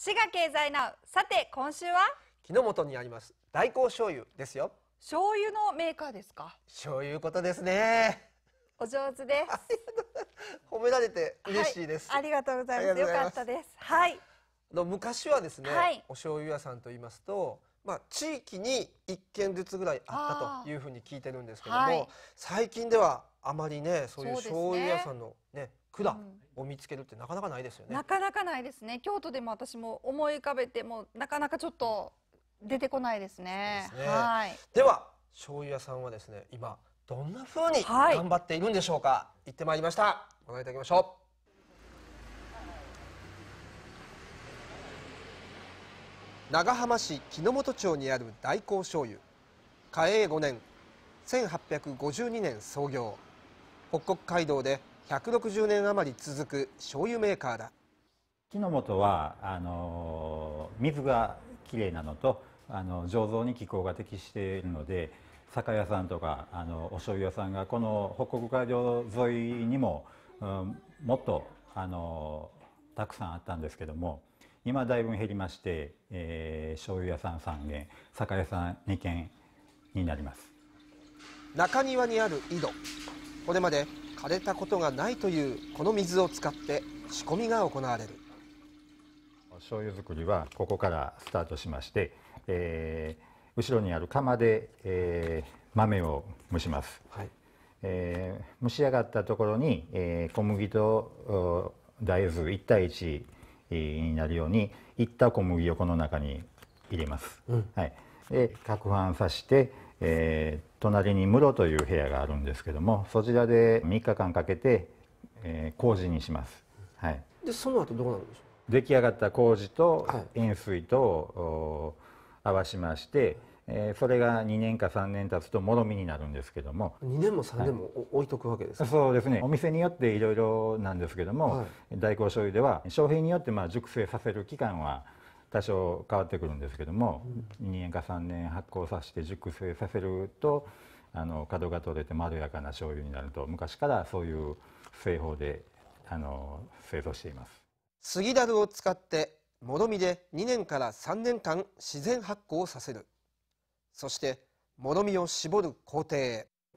滋賀経済ナウさて今週は木の本にあります大光醤油ですよ醤油のメーカーですか醤油ことですねお上手です 褒められて嬉しいです、ありがとうございますりよがとかったですはいの昔はですね、はいお醤油屋さんと言いますとまあ地域に一軒ずつぐらいあったというふうに聞いてるんですけども、はい最近ではあまりねそういう醤油屋さんのね管を見つけるってなかなかないですよね。なかなかないですね。京都でも私も思い浮かべてもなかなかちょっと出てこないですね。ですねはい。では醤油屋さんはですね今どんな風に頑張っているんでしょうか。はい、行ってまいりました。ご覧いただきましょう。長浜市木本町にある大光醤油嘉永5年1852年創業北国街道で160年余り続く醤油メーカーだ木の元はあの水がきれいなのとあの醸造に気候が適しているので酒屋さんとかあのお醤油屋さんがこの北国街道沿いにも、うん、もっとあのたくさんあったんですけども今だいぶ減りまして、えー、醤油屋さん3軒酒屋さん2軒になります中庭にある井戸これまで枯れたことがないというこの水を使って仕込みが行われる醤油作りはここからスタートしまして、えー、後ろにある釜で、えー、豆を蒸します、はいえー、蒸し上がったところに、えー、小麦と大豆1対1になるようにいった小麦をこの中に入れます、うん、はい、で攪拌さしてえー、隣に室という部屋があるんですけどもそちらで3日間かけて、えー、事にします、はい、でその後どうなるんでしょう出来上がった事と塩水と、はい、合わしまして、えー、それが2年か3年経つともろみになるんですけども2年も3年も、はい、置いとくわけですかそうですねお店によっていろいろなんですけども、はい、大香醤油では商品によってまあ熟成させる期間は多少変わってくるんですけども、うん、2年か3年発酵させて熟成させるとあの角が取れてまろやかな醤油になると昔からそういう製法であの製造しています杉だるを使ってもろみで2年から3年間自然発酵させるそしてもろみを絞る工程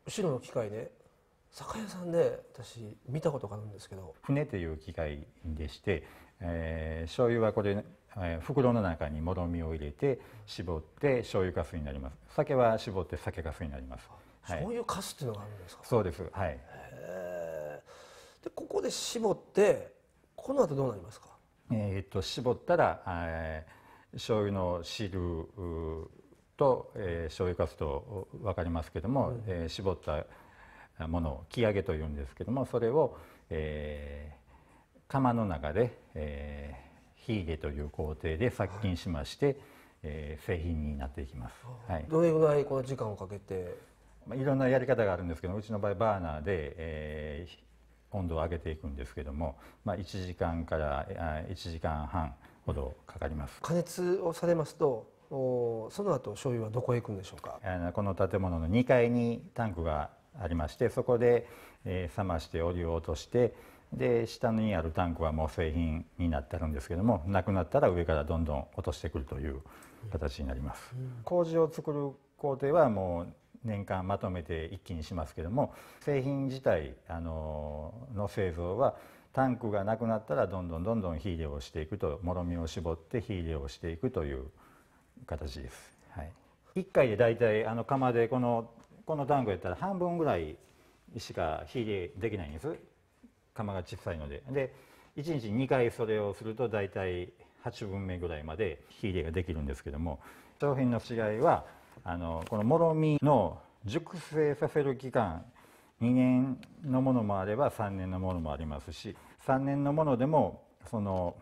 後ろの機械で酒屋さんで私見たことがあるんですけど船という機械でして、えー、醤油はこれえー、袋の中にもろみを入れて絞って醤油粕になります酒は絞って酒粕になります、はい、醤油粕っていうのがあるんですかそうですはいでここで絞ってこの後どうなりますかえー、っと絞ったら、えー、醤油の汁と、えー、醤油粕と分かりますけども、うん、えー、絞ったものを木揚げというんですけどもそれを、えー、釜の中で、えー、火入れという工程で殺菌しまして、はい、えー、製品になっていきます、はい、どれぐらいこの時間をかけて、まあ、いろんなやり方があるんですけどうちの場合バーナーで、えー、温度を上げていくんですけども、まあ、1時間から1時間半ほどかかります加熱をされますとおその後醤油はどこへ行くんでしょうかこの建物の2階にタンクがありましてそこで、えー、冷ましてお湯を落として、で下にあるタンクはもう製品になってるんですけどもなくなったら上からどんどん落としてくるという形になります。麹を作る工程はもう年間まとめて一気にしますけども製品自体あのの製造はタンクがなくなったらどんどんどんどん火入れをしていくともろみを絞って火入れをしていくという形です。はい、1回で大体あの釜でこのこのタンクやったら半分ぐらいしか火入れできないんです釜が小さいのでで1日2回それをすると大体8分目ぐらいまで火入れができるんですけども商品の違いはあのこのもろみの熟成させる期間2年のものもあれば3年のものもありますし3年のものでもその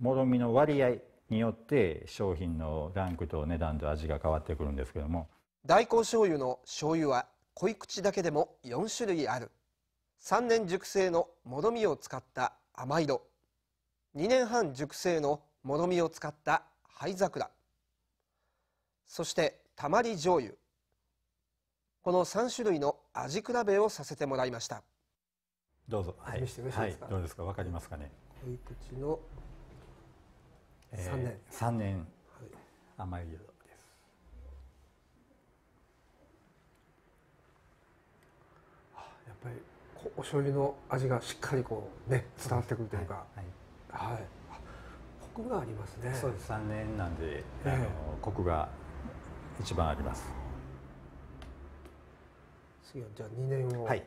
もろみの割合によって商品のランクと値段と味が変わってくるんですけども大根醤油の醤油は濃い口だけでも4種類ある3年熟成のもどみを使った甘いど2年半熟成のもどみを使った灰桜そしてたまり醤油この3種類の味比べをさせてもらいましたどうぞはい、はい、どうですか分かりますかね濃い口の3年、えー、3年、甘い、甘いどやっぱりお醤油の味がしっかりこうね伝わってくるというかはい、はい、コクがありますねそうです3年なんで、えー、あのコクが一番あります次はじゃあ2年をはい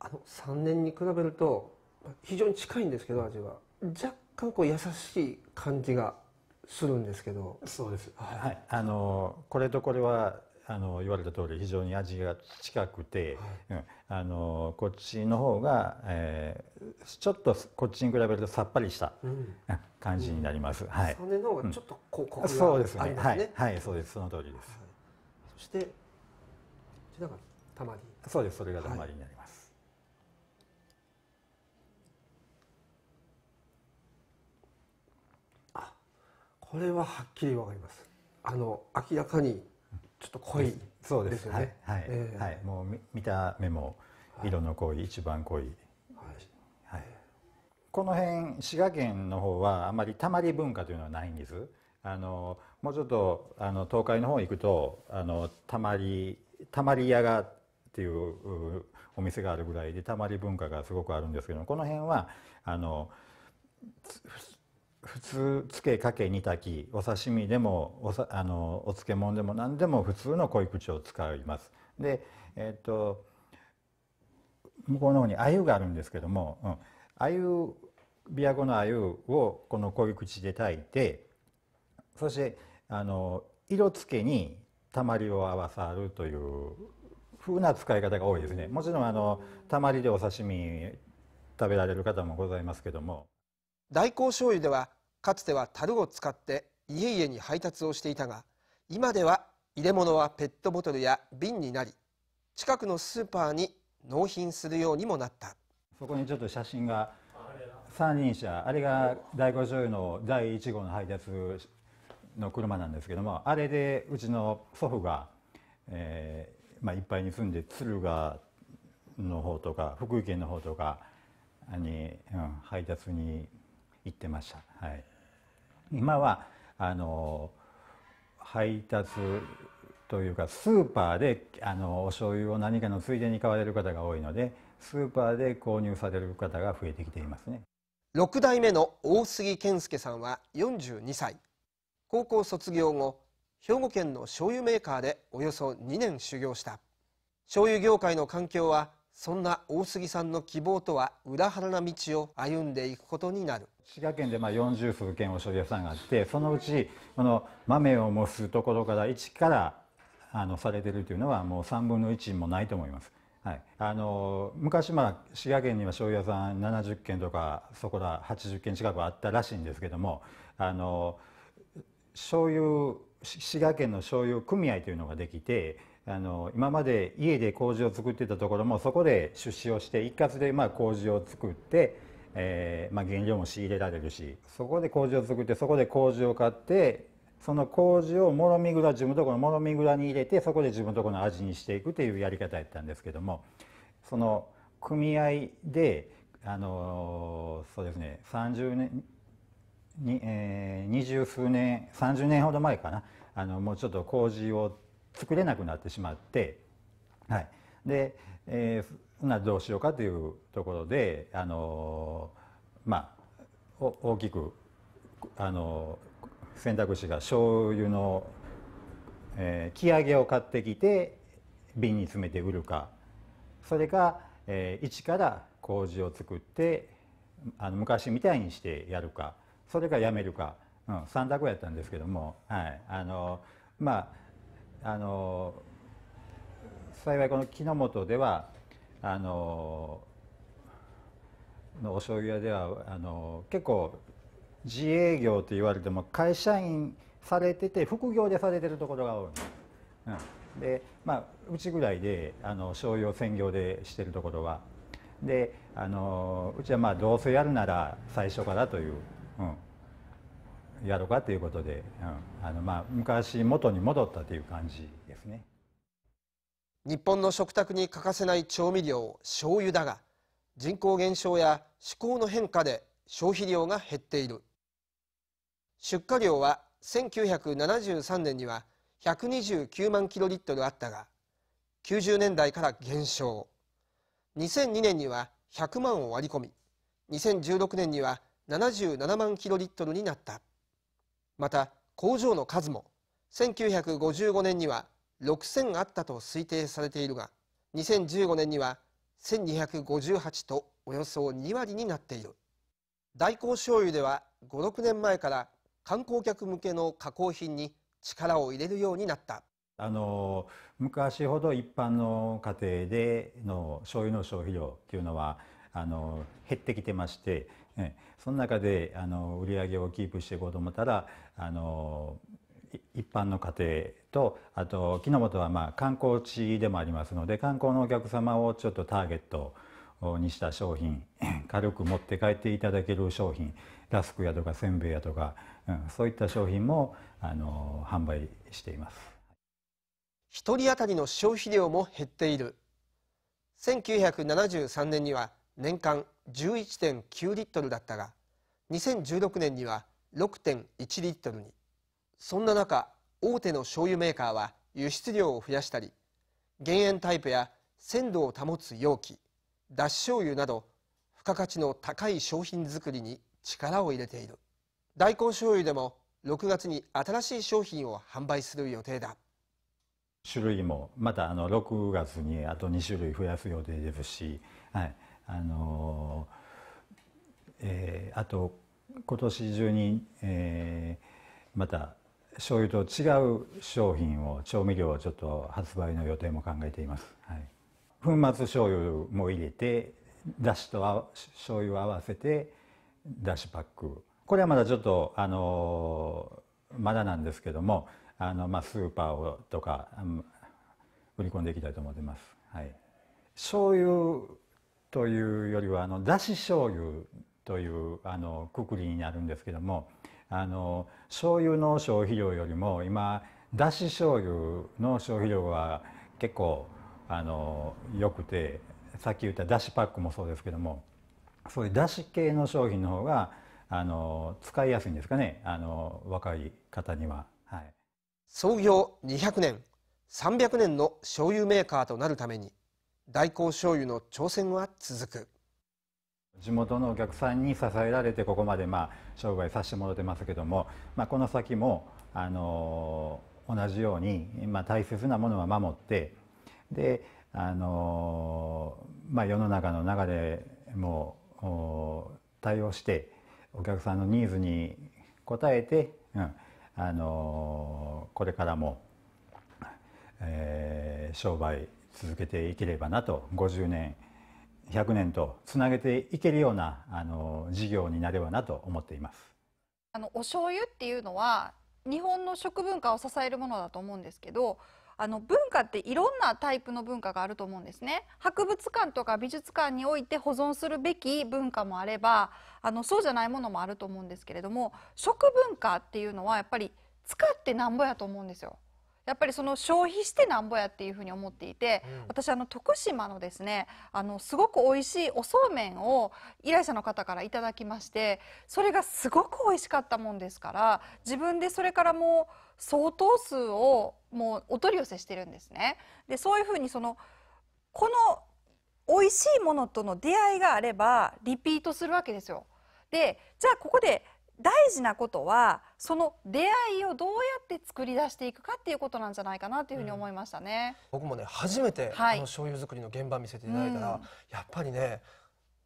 あの3年に比べると非常に近いんですけど味は若干こう優しい感じがするんですけどそうです、はい、はい、あのこれとこれはあの言われた通り非常に味が近くて、はい、うん、あのこっちの方が、えー、ちょっとこっちに比べるとさっぱりした感じになります、うん、はいそれの方がちょっとこう、うん、コクがすね、はい、はい、そうですその通りです、はい、そしてこちがたまりそうですそれがたまりになります、これははっきりわかりますあの明らかにちょっと濃い、ね、そうですはい、はい、えーはい、もう見た目も色の濃い、はい、一番濃い、はい、この辺滋賀県の方はあまりたまり文化というのはないんですあのもうちょっとあの東海の方行くとあのたまりたまり屋がっていうお店があるぐらいでたまり文化がすごくあるんですけどこの辺はあの普通つけかけ煮炊きお刺身でもおさあのお漬物でも何でも普通の濃い口を使います。で、えっ、と向こうの方に鮎があるんですけども、鮎琵琶湖の鮎をこの濃い口で炊いてそしてあの色付けにたまりを合わさるという風な使い方が多いですねもちろんあのたまりでお刺身食べられる方もございますけども大根醤油ではかつては樽を使って家々に配達をしていたが今では入れ物はペットボトルや瓶になり近くのスーパーに納品するようにもなったそこにちょっと写真が三輪車あれが第5条の第1号の配達の車なんですけどもあれでうちの祖父が、えーまあ、いっぱいに住んで敦賀の方とか福井県の方とかに、うん、配達に行ってました。はい今はあの配達というかスーパーであのお醤油を何かのついでに買われる方が多いのでスーパーで購入される方が増えてきていますね6代目の大杉健介さんは42歳高校卒業後兵庫県の醤油メーカーでおよそ2年修行した醤油業界の環境はそんな大杉さんの希望とは裏腹な道を歩んでいくことになる滋賀県でまあ40数軒お醤油屋さんがあってそのうちこの豆を蒸すところから1からあのされてるというのはもう3分の1もないと思います。はい、あの昔、まあ、滋賀県には醤油屋さん70軒とかそこら80軒近くあったらしいんですけどもあの醤油滋賀県の醤油組合というのができてあの今まで家で麹を作ってたところもそこで出資をして一括でまあ麹を作って、えーまあ、原料も仕入れられるしそこで麹を作ってそこで麹を買ってその麹をもろみ蔵自分とこのもろみ蔵に入れてそこで自分とこの味にしていくというやり方やったんですけどもその組合であのそうですね30年に、えー、20数年30年ほど前かなあのもうちょっと麹を作れなくなってしまって、はい、で、えー、などうしようかというところで、あのー、まあ、大きく、あのー、選択肢が醤油の、えー、木揚げを買ってきて瓶に詰めて売るかそれか、えー、一から麹を作ってあの昔みたいにしてやるかそれかやめるか、うん、3択やったんですけども、はいあのまああの幸いこの木の本ではあののお醤油屋ではあの結構自営業と言われても会社員されてて副業でされてるところが多い、うん、でまあうちぐらいであの醤油を専業でしてるところはであのうちはまあどうせやるなら最初からという、うん、やろうかということで、うんあのまあ、昔元に戻ったという感じですね日本の食卓に欠かせない調味料醤油だが人口減少や嗜好の変化で消費量が減っている出荷量は1973年には129万キロリットルあったが90年代から減少2002年には100万を割り込み2016年には77万キロリットルになった。また工場の数も1955年には6000あったと推定されているが2015年には1258とおよそ2割になっている大光醤油では56年前から観光客向けの加工品に力を入れるようになったあの昔ほど一般の家庭での醤油の消費量っていうのはあの減ってきてましてえその中であの売り上げをキープしていこうと思ったらあの一般の家庭とあと木の本はまあ観光地でもありますので観光のお客様をちょっとターゲットにした商品 軽く持って帰っていただける商品ラスクやとかせんべいやとか、うん、そういった商品もあの販売しています1人当たりの消費量も減っている1973年には年間11.9リットルだったが2016年には6.1リットルにそんな中大手の醤油メーカーは輸出量を増やしたり減塩タイプや鮮度を保つ容器脱脂醤油など付加価値の高い商品作りに力を入れている大根醤油でも6月に新しい商品を販売する予定だ種類もまたあの6月にあと2種類増やす予定ですし、はい、あのえー、あと今年中に、えー、また醤油と違う商品を調味料をちょっと発売の予定も考えています、はい、粉末醤油も入れてだしと醤油を合わせてだしパックこれはまだちょっとあのまだなんですけどもあの、まあ、スーパーをとか、うん、売り込んでいきたいと思ってます、はい、醤油というよりはあのだし醤油というあのくくりになるんですけどもあの醤油の消費量よりも今だし醤油の消費量は結構あのよくてさっき言っただしパックもそうですけどもそういうだし系の商品の方があの使いやすいんですかねあの若い方には、はい、創業200年300年の醤油メーカーとなるために大光醤油の挑戦は続く地元のお客さんに支えられてここまでまあ商売させてもらってますけども、まあ、この先もあの同じように、まあ、大切なものは守ってであの、まあ、世の中の中でも対応してお客さんのニーズに応えて、うん、あのこれからも、えー、商売続けていければなと50年100年とつなげていけるようなあの事業になればなと思っていますあのお醤油っていうのは日本の食文化を支えるものだと思うんですけどあの文化っていろんなタイプの文化があると思うんですね博物館とか美術館において保存するべき文化もあればあのそうじゃないものもあると思うんですけれども食文化っていうのはやっぱり使ってなんぼやと思うんですよやっぱりその消費してなんぼやっていうふうに思っていて、うん、私あの徳島のですねあのすごく美味しいおそうめんを依頼者の方からいただきましてそれがすごく美味しかったもんですから自分でそれからもう相当数をもうお取り寄せしてるんですね。でそういうふうにそのこの美味しいものとの出会いがあればリピートするわけですよ。でじゃあここで大事なことはその出会いをどうやって作り出していくかっていうことなんじゃないかなというふうに思いましたね、うん、僕もね初めて、この醤油作りの現場見せていただいたら、うん、やっぱりね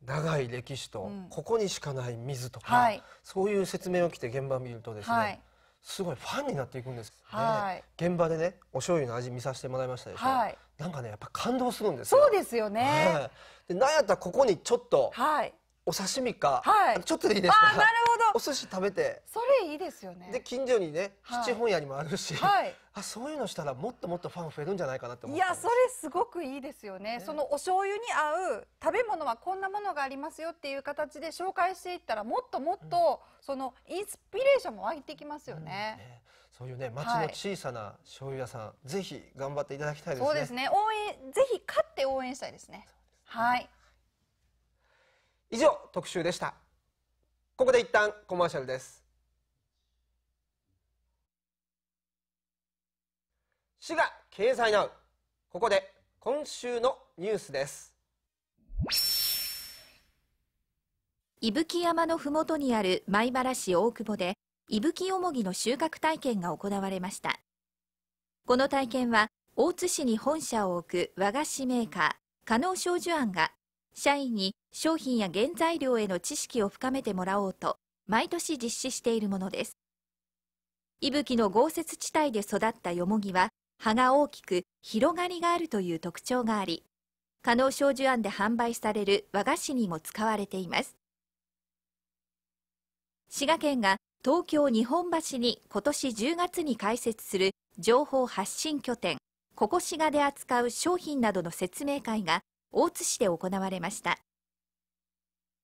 長い歴史と、うん、ここにしかない水とか、はい、そういう説明を来て現場見るとですね、はい、すごいファンになっていくんですね、ね現場でねお醤油の味見させてもらいましたでしょ、はい、なんかねやっぱ感動するんですよそうですよね、はい、でなんやったらここにちょっと、はいお刺身か、はい、ちょっとでいいですか。なるほどお寿司食べてそれいいですよねで近所にね七本屋にもあるし、はい、あそういうのしたらもっともっとファン増えるんじゃないかなって思いやそれすごくいいですよね、ね、そのお醤油に合う食べ物はこんなものがありますよっていう形で紹介していったらもっともっと、そのインスピレーションも湧いてきますよねうんね、そういうね町の小さな醤油屋さん、はい、ぜひ頑張っていただきたいですねそうですね応援ぜひ勝って応援したいですね、ね、はい以上特集でしたここで一旦コマーシャルです滋賀経済ナウここで今週のニュースです伊吹山のふもとにある米原市大久保で伊吹おもぎの収穫体験が行われましたこの体験は大津市に本社を置く和菓子メーカー加納商事案が社員に商品や原材料への知識を深めてもらおうと毎年実施しているものです息吹の豪雪地帯で育ったよもぎは葉が大きく広がりがあるという特徴があり加納小樹庵で販売される和菓子にも使われています滋賀県が東京日本橋に今年10月に開設する情報発信拠点ここ滋賀で扱う商品などの説明会が大津市で行われました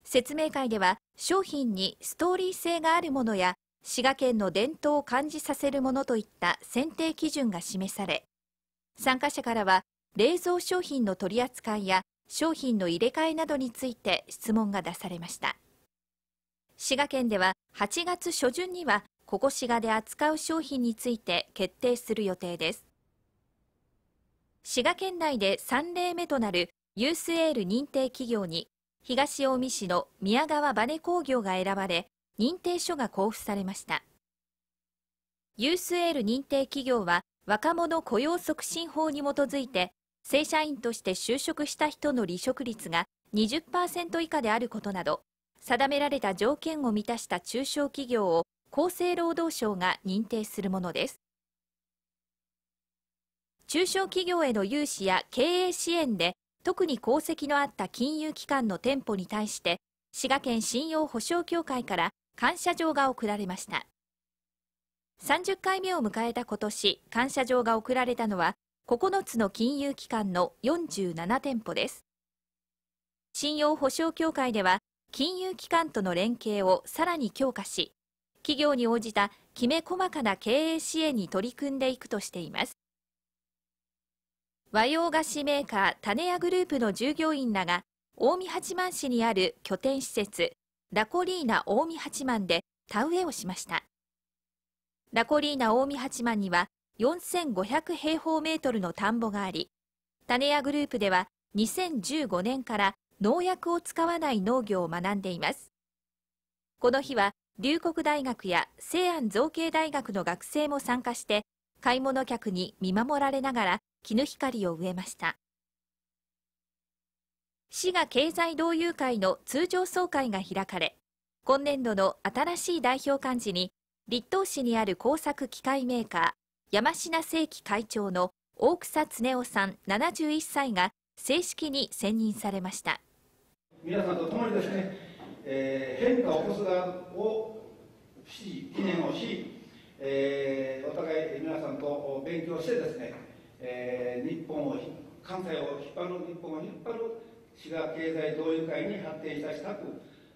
説明会では商品にストーリー性があるものや滋賀県の伝統を感じさせるものといった選定基準が示され参加者からは冷蔵商品の取り扱いや商品の入れ替えなどについて質問が出されました滋賀県では8月初旬にはここ滋賀で扱う商品について決定する予定です滋賀県内で3例目となるユースエール認定企業に東近江市の宮川バネ工業が選ばれ認定書が交付されましたユースエール認定企業は若者雇用促進法に基づいて正社員として就職した人の離職率が20%以下であることなど定められた条件を満たした中小企業を厚生労働省が認定するものです中小企業への融資や経営支援で特に功績のあった金融機関の店舗に対して滋賀県信用保証協会から感謝状が贈られました30回目を迎えた今年感謝状が贈られたのは9つの金融機関の47店舗です信用保証協会では金融機関との連携をさらに強化し企業に応じたきめ細かな経営支援に取り組んでいくとしています和洋菓子メーカー種屋グループの従業員らが近江八幡市にある拠点施設ラコリーナ近江八幡で田植えをしましたラコリーナ近江八幡には4500平方メートルの田んぼがあり種屋グループでは2015年から農薬を使わない農業を学んでいますこの日は龍谷大学や西安造形大学の学生も参加して買い物客に見守られながら絹光を植えました滋賀経済同友会の通常総会が開かれ今年度の新しい代表幹事に立東市にある工作機械メーカー山科正規会長の大草恒夫さん71歳が正式に選任されました皆さんと共にですね、えー、変化を起こす側をし理念をし、えー、お互い皆さんと勉強してですねえー、日本を関西を引っ張る日本を引っ張る滋賀経済同友会に発展いたしたく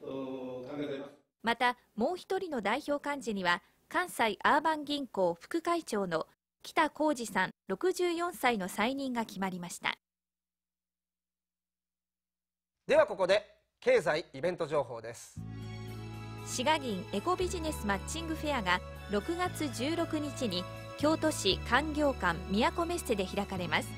考えていますまたもう一人の代表幹事には関西アーバン銀行副会長の北浩二さん64歳の再任が決まりましたではここで経済イベント情報です滋賀銀エコビジネスマッチングフェアが6月16日に京都市官業館都メッセで開かれます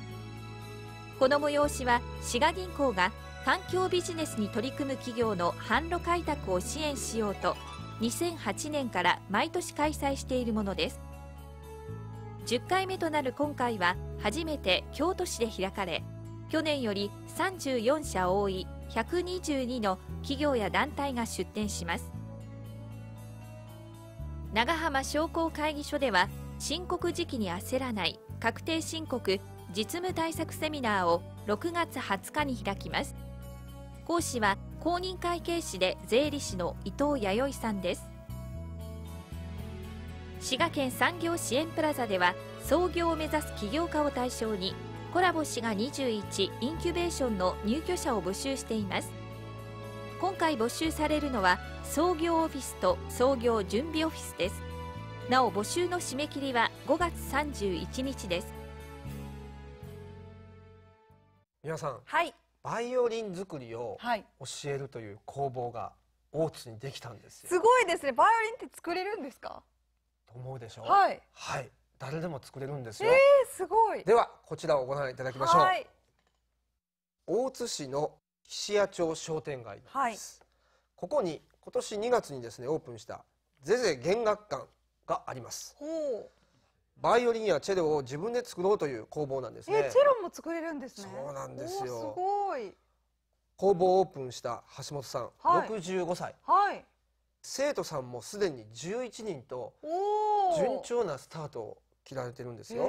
この催しは滋賀銀行が環境ビジネスに取り組む企業の販路開拓を支援しようと2008年から毎年開催しているものです10回目となる今回は初めて京都市で開かれ去年より34社多い122の企業や団体が出展します長浜商工会議所では申告時期に焦らない確定申告実務対策セミナーを6月20日に開きます講師は公認会計士で税理士の伊藤弥生さんです滋賀県産業支援プラザでは創業を目指す起業家を対象にコラボ滋賀21インキュベーションの入居者を募集しています今回募集されるのは創業オフィスと創業準備オフィスですなお募集の締め切りは5月31日です皆さん、はい、バイオリン作りを教えるという工房が大津にできたんですすごいですねバイオリンって作れるんですかと思うでしょうはい、はい、誰でも作れるんですよえー、すごいではこちらをご覧いただきましょう、はい、大津市の菱屋町商店街です、はい、ここに今年2月にですねオープンしたゼゼ弦楽館があります。バイオリンやチェロを自分で作ろうという工房なんですね。えチェロも作れるんですね。そうなんですよ。すごい。工房オープンした橋本さん、はい、65歳。はい。生徒さんもすでに11人と順調なスタートを切られてるんですよ。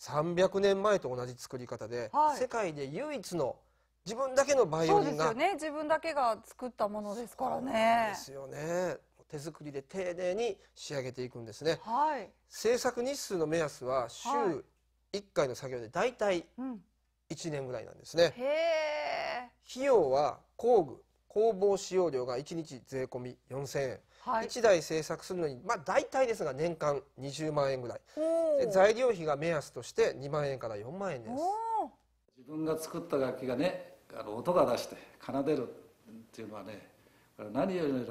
300年前と同じ作り方で、はい、世界で唯一の自分だけのバイオリンがそうですよね自分だけが作ったものですからね。ですよね手作りで丁寧に仕上げていくんですね、はい、制作日数の目安は週1回の作業でだいたい1年ぐらいなんですね、費用は工具工房使用料が1日税込み4000円、はい、1台制作するのに、まあ、大体ですが年間20万円ぐらい材料費が目安として2万円から4万円です自分が作った楽器がねあの音が出して奏でるっていうのはね何よりの喜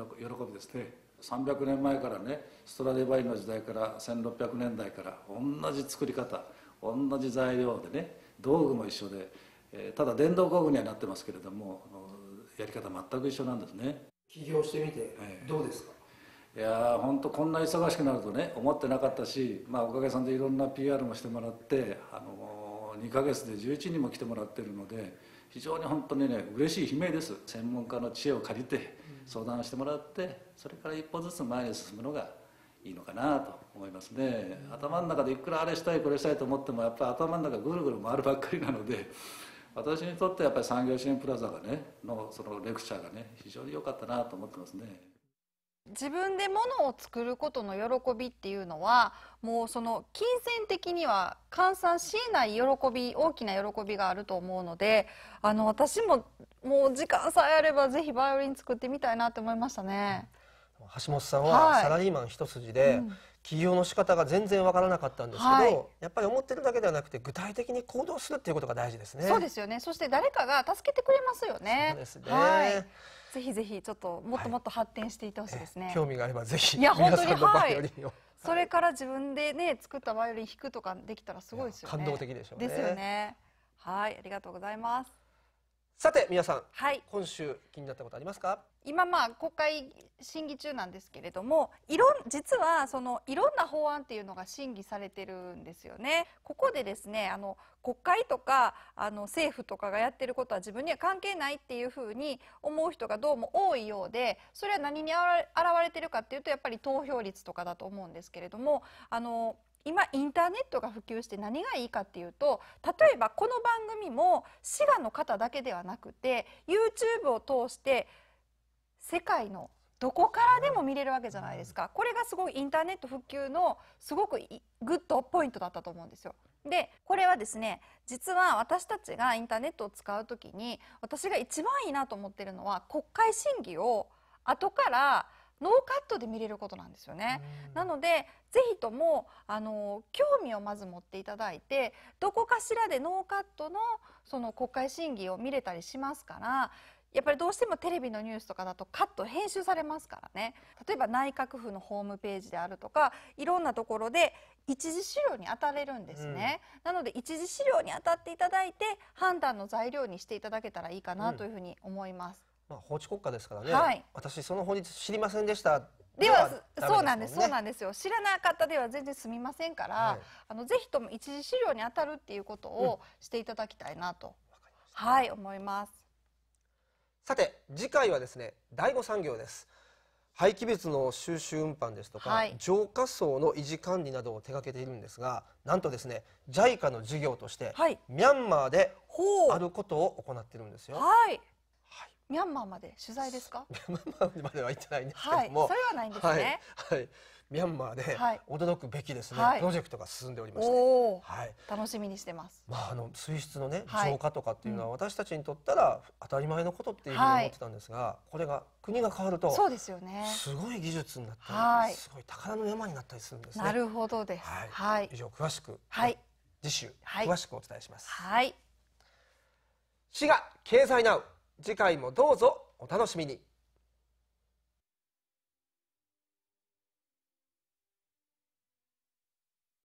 びですね。300年前からねストラディバイの時代から1600年代から同じ作り方同じ材料でね道具も一緒で、えー、ただ電動工具にはなってますけれどもやり方全く一緒なんですね起業してみてどうですか、えー、いや本当こんな忙しくなるとね思ってなかったし、まあ、おかげさんでいろんな PR もしてもらって、あのー、2ヶ月で11人も来てもらってるので非常に本当にね嬉しい悲鳴です専門家の知恵を借りて相談してもらってそれから一歩ずつ前に進むのがいいのかなと思いますね、頭の中でいくらあれしたいこれしたいと思ってもやっぱり頭の中ぐるぐる回るばっかりなので私にとってやっぱり産業支援プラザがねのそのレクチャーがね非常に良かったなと思ってますね。自分で物を作ることの喜びっていうのはもうその金銭的には換算しえない喜び大きな喜びがあると思うのであの私ももう時間さえあればぜひバイオリン作ってみたいなって思いましたね。橋本さんはサラリーマン一筋で、起業の仕方が全然わからなかったんですけど、はい、やっぱり思ってるだけではなくて具体的に行動するっていうことが大事ですね。そうですよね。そして誰かが助けてくれますよね。そうですね。はいぜひぜひちょっともっともっと発展していってほしいですね、はい、興味があればぜひいや本当にはいそれから自分でね作ったバイオリン弾くとかできたらすごいですよね感動的でしょうねですよねはいありがとうございますさて皆さん、はい、今週気になったことありますか今まあ国会審議中なんですけれどもいろん実はそのいろんな法案っていうのが審議されてるんですよね。ここでですねあの国会とかあの政府とかがやってることは自分には関係ないっていうふうに思う人がどうも多いようでそれは何に現れてるかっていうとやっぱり投票率とかだと思うんですけれどもあの今インターネットが普及して何がいいかっていうと例えばこの番組も滋賀の方だけではなくて YouTube を通して世界のどこからでも見れるわけじゃないですかこれがすごいインターネット普及のすごくグッドポイントだったと思うんですよ。でこれはですね実は私たちがインターネットを使う時に私が一番いいなと思ってるのは国会審議を後からノーカットで見れることなんですよね。なのでぜひともあの興味をまず持っていただいてどこかしらでノーカットのその国会審議を見れたりしますからやっぱりどうしてもテレビのニュースとかだとカット編集されますからね例えば内閣府のホームページであるとかいろんなところで一次資料に当たれるんですね、うん、なので一次資料に当たっていただいて判断の材料にしていただけたらいいかなというふうに思います。うんまあ、法治国家ですからね、はい、私その法律知りませんでしたでは、ね、そうなんですそうなんですよ知らなかったでは全然済みませんから、はい、あのぜひとも一次資料に当たるっていうことをしていただきたいなと、うん、はい思いますさて次回はですね第五産業です廃棄物の収集運搬ですとか、はい、浄化層の維持管理などを手掛けているんですがなんとですね JICA の事業として、はい、ミャンマーであることを行っているんですよ。はいミャンマーまで取材ですか ミャンマーまでは行ってないんですけども、はい、それはないんですね、はい、はい、ミャンマーで驚くべきですね、はい、プロジェクトが進んでおりまして、はい、楽しみにしてます、まあ、あの水質のね浄化とかっていうのは、私たちにとったら当たり前のことっていうふうに思ってたんですが、これが国が変わるとそうですよねすごい技術になったり、すごい宝の山になったりするんですねなるほどです、はい以上詳しく、はい、次週、詳しくお伝えしますはい滋賀経済ナウ次回もどうぞお楽しみに